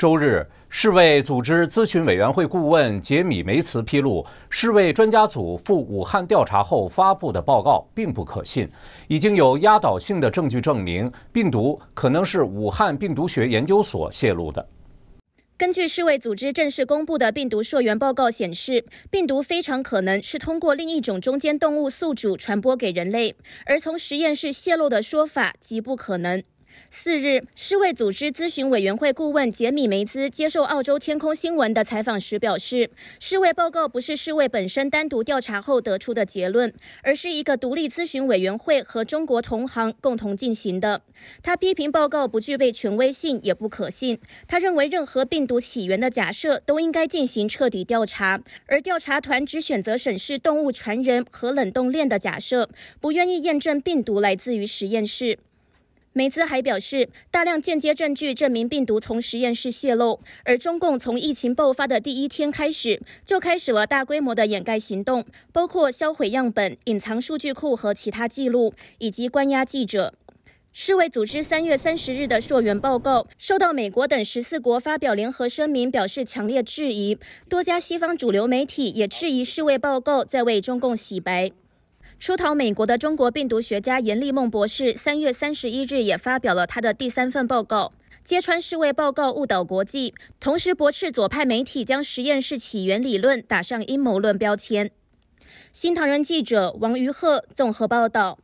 周日，世卫组织咨询委员会顾问杰米·梅茨披露，世卫专家组赴武汉调查后发布的报告并不可信，已经有压倒性的证据证明病毒可能是武汉病毒学研究所泄露的。根据世卫组织正式公布的病毒溯源报告显示，病毒非常可能是通过另一种中间动物宿主传播给人类，而从实验室泄露的说法极不可能。四日，世卫组织咨询委员会顾问杰米梅兹接受澳洲天空新闻的采访时表示，世卫报告不是世卫本身单独调查后得出的结论，而是一个独立咨询委员会和中国同行共同进行的。他批评报告不具备权威性，也不可信。他认为任何病毒起源的假设都应该进行彻底调查，而调查团只选择审视动物传人和冷冻链的假设，不愿意验证病毒来自于实验室。梅兹还表示，大量间接证据证明病毒从实验室泄露，而中共从疫情爆发的第一天开始就开始了大规模的掩盖行动，包括销毁样本、隐藏数据库和其他记录，以及关押记者。世卫组织三月三十日的溯源报告受到美国等十四国发表联合声明表示强烈质疑，多家西方主流媒体也质疑世卫报告在为中共洗白。出逃美国的中国病毒学家严立梦博士，三月三十一日也发表了他的第三份报告，揭穿世卫报告误导国际，同时驳斥左派媒体将实验室起源理论打上阴谋论标签。新唐人记者王于鹤综合报道。